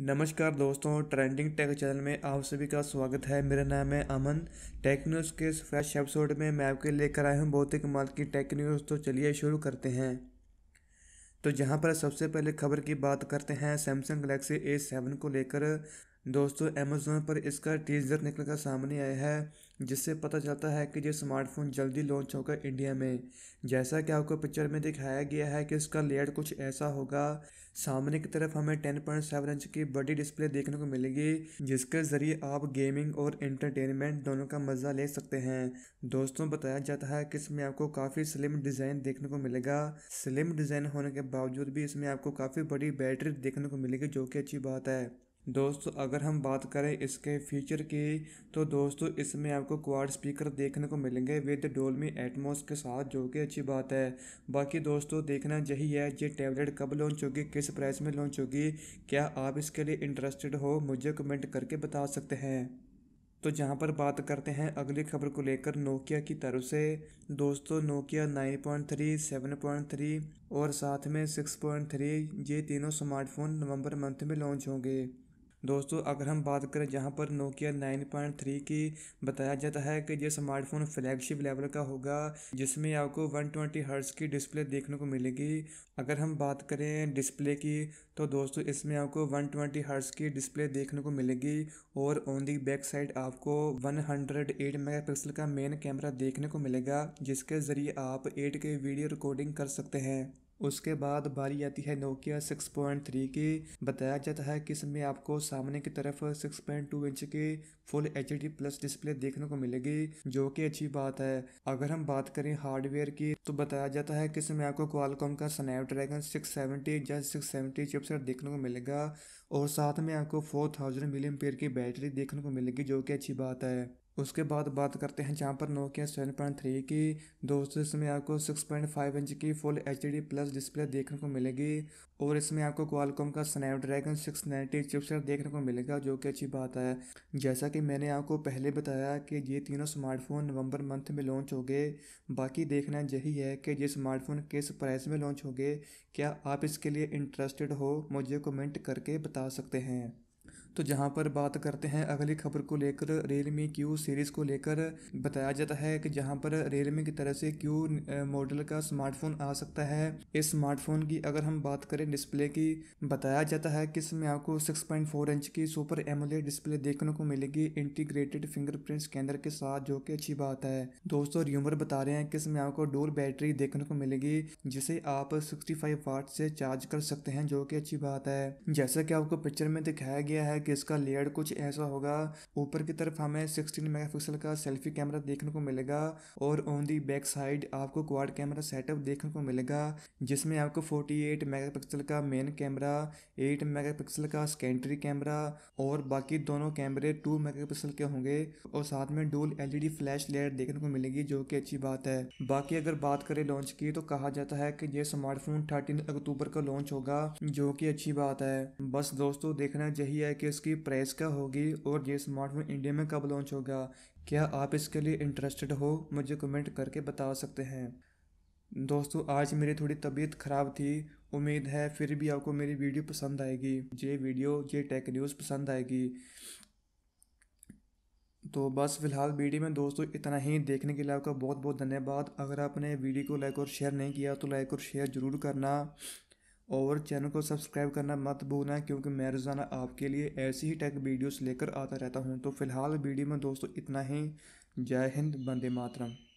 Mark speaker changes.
Speaker 1: नमस्कार दोस्तों trending take channel में आप सभी का स्वागत है मेरा नाम है अमन टेक न्यूज़ के फ्रेश एपिसोड में मैं आपके लेकर आया हूँ बहुत ही कमाल की टेक न्यूज़ तो चलिए शुरू करते हैं तो जहाँ पर सबसे पहले खबर की बात करते हैं सैमसंग गलेक्सी ए सेवन को लेकर दोस्तों अमेजोन पर इसका टीजर निकल कर सामने आया है जिससे पता चलता है कि ये स्मार्टफोन जल्दी लॉन्च होगा इंडिया में जैसा कि आपको पिक्चर में दिखाया गया है कि इसका लेयर कुछ ऐसा होगा सामने की तरफ हमें 10.7 इंच की बड़ी डिस्प्ले देखने को मिलेगी जिसके ज़रिए आप गेमिंग और एंटरटेनमेंट दोनों का मज़ा ले सकते हैं दोस्तों बताया जाता है कि इसमें आपको काफ़ी स्लिम डिज़ाइन देखने को मिलेगा स्लिम डिज़ाइन होने के बावजूद भी इसमें आपको काफ़ी बड़ी बैटरी देखने को मिलेगी जो कि अच्छी बात है दोस्तों अगर हम बात करें इसके फीचर की तो दोस्तों इसमें आपको क्वाड स्पीकर देखने को मिलेंगे विद डोलमी एटमोस के साथ जो कि अच्छी बात है बाकी दोस्तों देखना यही है ये टैबलेट कब लॉन्च होगी किस प्राइस में लॉन्च होगी क्या आप इसके लिए इंटरेस्टेड हो मुझे कमेंट करके बता सकते हैं तो जहाँ पर बात करते हैं अगली खबर को लेकर नोकिया की तरफ से दोस्तों नोकिया 9.3, 7.3 और साथ में 6.3 ये तीनों स्मार्टफोन नवंबर मंथ में लॉन्च होंगे दोस्तों अगर हम बात करें जहाँ पर नोकिया 9.3 की बताया जाता है कि ये स्मार्टफोन फ्लैगशिप लेवल का होगा जिसमें आपको 120 ट्वेंटी की डिस्प्ले देखने को मिलेगी अगर हम बात करें डिस्प्ले की तो दोस्तों इसमें आपको 120 ट्वेंटी की डिस्प्ले देखने को मिलेगी और ऑन दी बैक साइड आपको 108 पिक्सल का मेन कैमरा देखने को मिलेगा जिसके ज़रिए आप के वीडियो रिकॉर्डिंग कर सकते हैं उसके बाद बारी आती है नोकिया 6.3 की बताया जाता है कि इसमें आपको सामने की तरफ 6.2 इंच के full H D plus display देखने को मिलेगी जो कि अच्छी बात है अगर हम बात करें हार्डवेयर की तो बताया जाता है कि इसमें आपको क्वालकॉम का स्नैपड्रैगन 670 या 670 चिपसेट देखने को मिलेगा और साथ में आपको 4000 थाउजेंड मिलियम की बैटरी देखने को मिलेगी जो कि अच्छी बात है उसके बाद बात करते हैं जहाँ पर नोकिया सेवन पॉइंट थ्री की दोस्तों इसमें आपको सिक्स पॉइंट फाइव इंच की full H D plus display देखने को मिलेगी और इसमें आपको क्वालकॉम का स्नैपड्रैगन सिक्स नाइन्टी चिपसेट देखने को मिलेगा जो कि अच्छी बात है जैसा कि मैंने आपको पहले बताया कि ये तीनों स्मार्टफोन नवंबर मंथ में लॉन्च हो गए बाकी देखना यही है कि ये स्मार्टफोन किस प्राइस में लॉन्च हो गए क्या आप इसके लिए इंटरेस्टेड हो मुझे कमेंट करके बता सकते हैं तो जहाँ पर बात करते हैं अगली खबर को लेकर रियलमी क्यू सीरीज़ को लेकर बताया जाता है कि जहाँ पर रियलमी की तरह से क्यू मॉडल का स्मार्टफोन आ सकता है इस स्मार्टफोन की अगर हम बात करें डिस्प्ले की बताया जाता है कि इसमें आपको 6.4 इंच की सुपर एमोले डिस्प्ले देखने को मिलेगी इंटीग्रेटेड फिंगरप्रिंट स्कैनर के साथ जो कि अच्छी बात है दोस्तों र्यूमर बता रहे हैं कि इसमें आपको डोर बैटरी देखने को मिलेगी जिसे आप सिक्सटी वाट से चार्ज कर सकते हैं जो कि अच्छी बात है जैसा कि आपको पिक्चर में दिखाया गया है कि इसका लेयर कुछ ऐसा होगा ऊपर की तरफ हमें सिक्सटीन मेगा का सेल्फी कैमरा देखने को मिलेगा और ऑन दी बैक साइड आपको क्वाड कैमरा सेटअप देखने को मिलेगा जिसमें आपको फोर्टी एट मेगा का मेन कैमरा 8 मेगापिक्सल का सेकेंडरी कैमरा और बाकी दोनों कैमरे 2 मेगापिक्सल के होंगे और साथ में डुअल एलईडी फ्लैश लेयर देखने को मिलेगी जो कि अच्छी बात है बाकी अगर बात करें लॉन्च की तो कहा जाता है कि ये स्मार्टफोन थर्टीन अक्टूबर को लॉन्च होगा जो कि अच्छी बात है बस दोस्तों देखना यही है कि इसकी प्राइस क्या होगी और ये स्मार्टफोन इंडिया में कब लॉन्च होगा क्या आप इसके लिए इंटरेस्टेड हो मुझे कमेंट करके बता सकते हैं दोस्तों आज मेरी थोड़ी तबीयत ख़राब थी उम्मीद है फिर भी आपको मेरी वीडियो पसंद आएगी ये वीडियो ये टेक न्यूज़ पसंद आएगी तो बस फिलहाल वीडियो में दोस्तों इतना ही देखने के लिए आपका बहुत बहुत धन्यवाद अगर आपने वीडियो को लाइक और शेयर नहीं किया तो लाइक और शेयर ज़रूर करना और चैनल को सब्सक्राइब करना मत भूलना क्योंकि मैं रोज़ाना आपके लिए ऐसी ही टेक वीडियोस लेकर आता रहता हूँ तो फ़िलहाल वीडियो में दोस्तों इतना ही जय हिंद बंदे मातरम